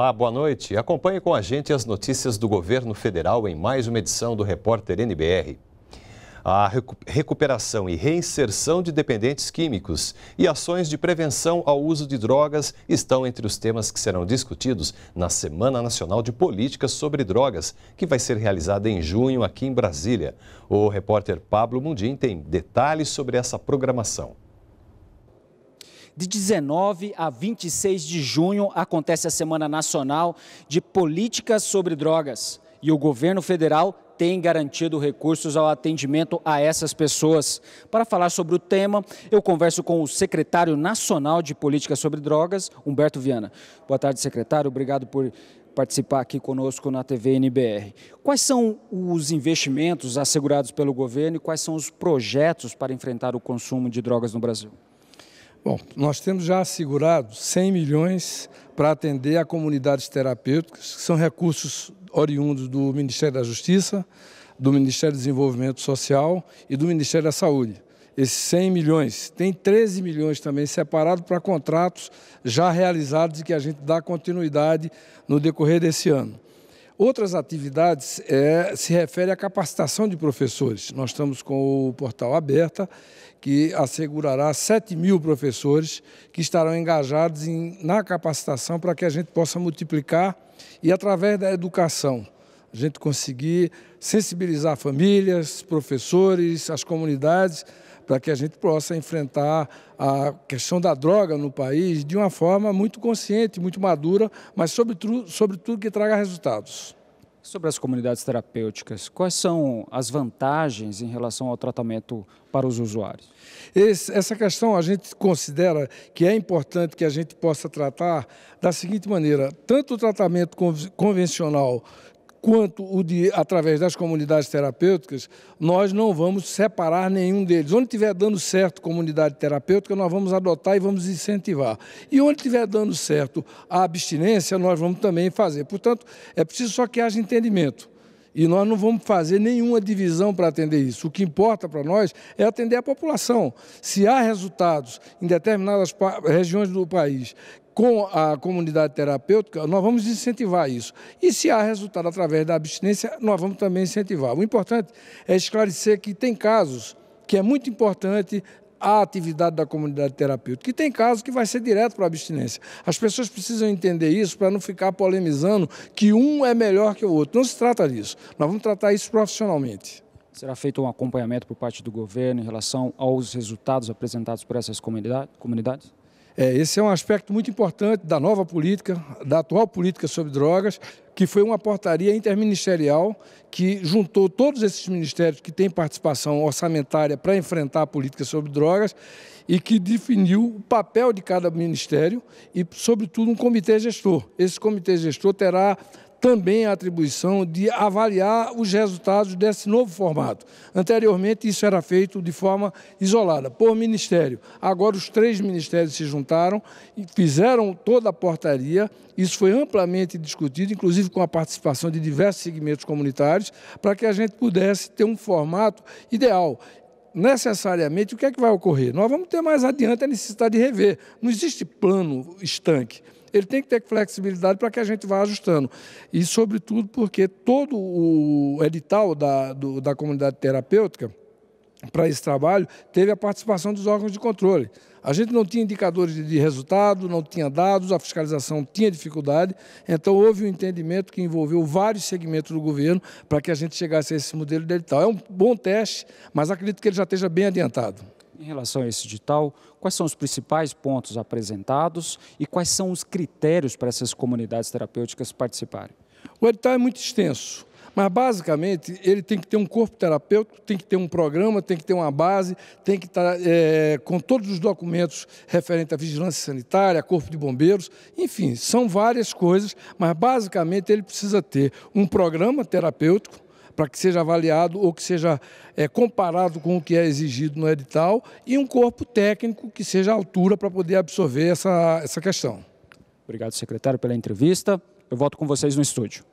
Olá, boa noite. Acompanhe com a gente as notícias do governo federal em mais uma edição do Repórter NBR. A recuperação e reinserção de dependentes químicos e ações de prevenção ao uso de drogas estão entre os temas que serão discutidos na Semana Nacional de Políticas sobre Drogas, que vai ser realizada em junho aqui em Brasília. O repórter Pablo Mundim tem detalhes sobre essa programação. De 19 a 26 de junho acontece a Semana Nacional de Políticas sobre Drogas e o governo federal tem garantido recursos ao atendimento a essas pessoas. Para falar sobre o tema, eu converso com o secretário nacional de Políticas sobre Drogas, Humberto Viana. Boa tarde, secretário. Obrigado por participar aqui conosco na TV NBR. Quais são os investimentos assegurados pelo governo e quais são os projetos para enfrentar o consumo de drogas no Brasil? Bom, nós temos já assegurado 100 milhões para atender a comunidades terapêuticas, que são recursos oriundos do Ministério da Justiça, do Ministério do Desenvolvimento Social e do Ministério da Saúde. Esses 100 milhões, tem 13 milhões também separados para contratos já realizados e que a gente dá continuidade no decorrer desse ano. Outras atividades é, se refere à capacitação de professores. Nós estamos com o portal Aberta, que assegurará 7 mil professores que estarão engajados em, na capacitação para que a gente possa multiplicar e, através da educação, a gente conseguir sensibilizar famílias, professores, as comunidades para que a gente possa enfrentar a questão da droga no país de uma forma muito consciente, muito madura, mas sobretudo, sobretudo que traga resultados. Sobre as comunidades terapêuticas, quais são as vantagens em relação ao tratamento para os usuários? Esse, essa questão a gente considera que é importante que a gente possa tratar da seguinte maneira: tanto o tratamento convencional quanto o de através das comunidades terapêuticas, nós não vamos separar nenhum deles. Onde estiver dando certo comunidade terapêutica, nós vamos adotar e vamos incentivar. E onde estiver dando certo a abstinência, nós vamos também fazer. Portanto, é preciso só que haja entendimento. E nós não vamos fazer nenhuma divisão para atender isso. O que importa para nós é atender a população. Se há resultados em determinadas regiões do país com a comunidade terapêutica, nós vamos incentivar isso. E se há resultado através da abstinência, nós vamos também incentivar. O importante é esclarecer que tem casos que é muito importante à atividade da comunidade terapêutica. E tem casos que vai ser direto para a abstinência. As pessoas precisam entender isso para não ficar polemizando que um é melhor que o outro. Não se trata disso. Nós vamos tratar isso profissionalmente. Será feito um acompanhamento por parte do governo em relação aos resultados apresentados por essas comunidades? É, esse é um aspecto muito importante da nova política, da atual política sobre drogas, que foi uma portaria interministerial que juntou todos esses ministérios que têm participação orçamentária para enfrentar a política sobre drogas e que definiu o papel de cada ministério e, sobretudo, um comitê gestor. Esse comitê gestor terá também a atribuição de avaliar os resultados desse novo formato. Anteriormente, isso era feito de forma isolada, por ministério. Agora, os três ministérios se juntaram e fizeram toda a portaria. Isso foi amplamente discutido, inclusive com a participação de diversos segmentos comunitários, para que a gente pudesse ter um formato ideal necessariamente, o que é que vai ocorrer? Nós vamos ter mais adiante a necessidade de rever. Não existe plano estanque ele tem que ter flexibilidade para que a gente vá ajustando. E, sobretudo, porque todo o edital da, do, da comunidade terapêutica, para esse trabalho, teve a participação dos órgãos de controle. A gente não tinha indicadores de resultado, não tinha dados, a fiscalização tinha dificuldade, então houve um entendimento que envolveu vários segmentos do governo para que a gente chegasse a esse modelo de edital. É um bom teste, mas acredito que ele já esteja bem adiantado em relação a esse edital? Quais são os principais pontos apresentados e quais são os critérios para essas comunidades terapêuticas participarem? O edital é muito extenso, mas basicamente ele tem que ter um corpo terapêutico, tem que ter um programa, tem que ter uma base, tem que estar é, com todos os documentos referentes à vigilância sanitária, corpo de bombeiros, enfim, são várias coisas, mas basicamente ele precisa ter um programa terapêutico, para que seja avaliado ou que seja é, comparado com o que é exigido no edital, e um corpo técnico que seja à altura para poder absorver essa, essa questão. Obrigado, secretário, pela entrevista. Eu volto com vocês no estúdio.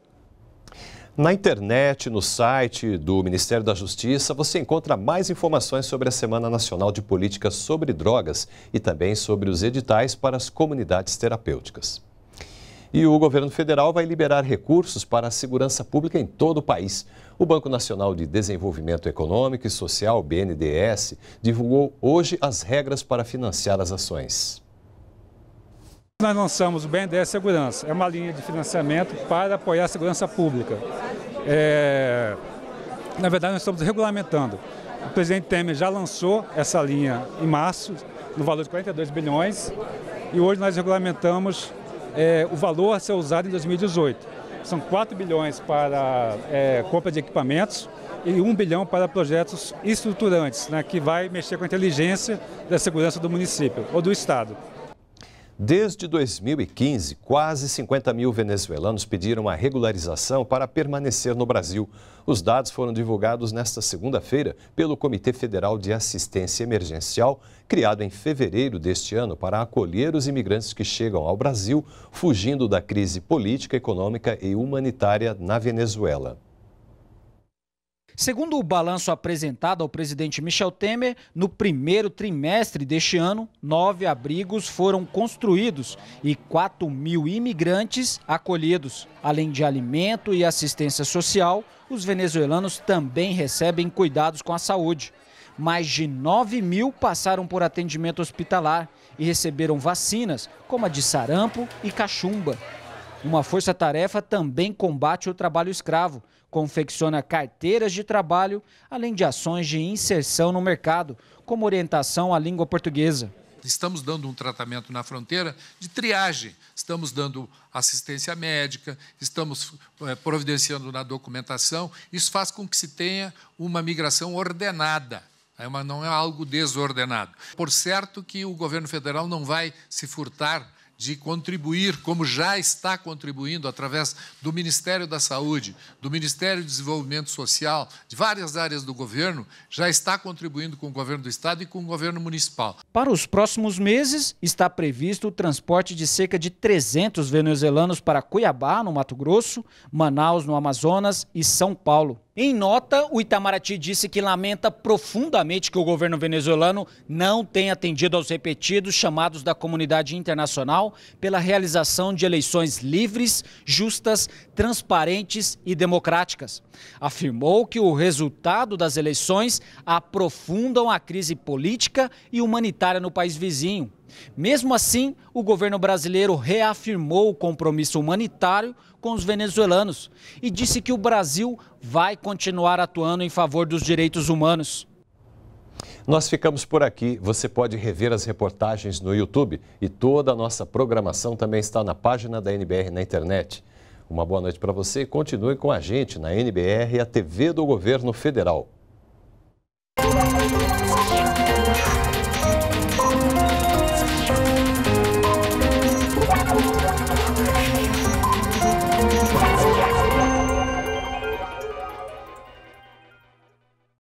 Na internet, no site do Ministério da Justiça, você encontra mais informações sobre a Semana Nacional de Políticas sobre Drogas e também sobre os editais para as comunidades terapêuticas. E o governo federal vai liberar recursos para a segurança pública em todo o país. O Banco Nacional de Desenvolvimento Econômico e Social, BNDES, divulgou hoje as regras para financiar as ações. Nós lançamos o BNDES Segurança, é uma linha de financiamento para apoiar a segurança pública. É... Na verdade, nós estamos regulamentando. O presidente Temer já lançou essa linha em março, no valor de 42 bilhões, e hoje nós regulamentamos é, o valor a ser usado em 2018. São 4 bilhões para é, compra de equipamentos e 1 bilhão para projetos estruturantes, né, que vai mexer com a inteligência da segurança do município ou do Estado. Desde 2015, quase 50 mil venezuelanos pediram a regularização para permanecer no Brasil. Os dados foram divulgados nesta segunda-feira pelo Comitê Federal de Assistência Emergencial, criado em fevereiro deste ano para acolher os imigrantes que chegam ao Brasil fugindo da crise política, econômica e humanitária na Venezuela. Segundo o balanço apresentado ao presidente Michel Temer, no primeiro trimestre deste ano, nove abrigos foram construídos e 4 mil imigrantes acolhidos. Além de alimento e assistência social, os venezuelanos também recebem cuidados com a saúde. Mais de 9 mil passaram por atendimento hospitalar e receberam vacinas, como a de sarampo e cachumba. Uma força-tarefa também combate o trabalho escravo, confecciona carteiras de trabalho, além de ações de inserção no mercado, como orientação à língua portuguesa. Estamos dando um tratamento na fronteira de triagem, estamos dando assistência médica, estamos eh, providenciando na documentação. Isso faz com que se tenha uma migração ordenada. É não é algo desordenado. Por certo que o governo federal não vai se furtar de contribuir, como já está contribuindo através do Ministério da Saúde, do Ministério do Desenvolvimento Social, de várias áreas do governo, já está contribuindo com o governo do estado e com o governo municipal. Para os próximos meses, está previsto o transporte de cerca de 300 venezuelanos para Cuiabá, no Mato Grosso, Manaus, no Amazonas e São Paulo. Em nota, o Itamaraty disse que lamenta profundamente que o governo venezuelano não tenha atendido aos repetidos chamados da comunidade internacional pela realização de eleições livres, justas, transparentes e democráticas. Afirmou que o resultado das eleições aprofundam a crise política e humanitária no país vizinho mesmo assim, o governo brasileiro reafirmou o compromisso humanitário com os venezuelanos e disse que o Brasil vai continuar atuando em favor dos direitos humanos. Nós ficamos por aqui. Você pode rever as reportagens no YouTube e toda a nossa programação também está na página da NBR na internet. Uma boa noite para você e continue com a gente na NBR, e a TV do Governo Federal.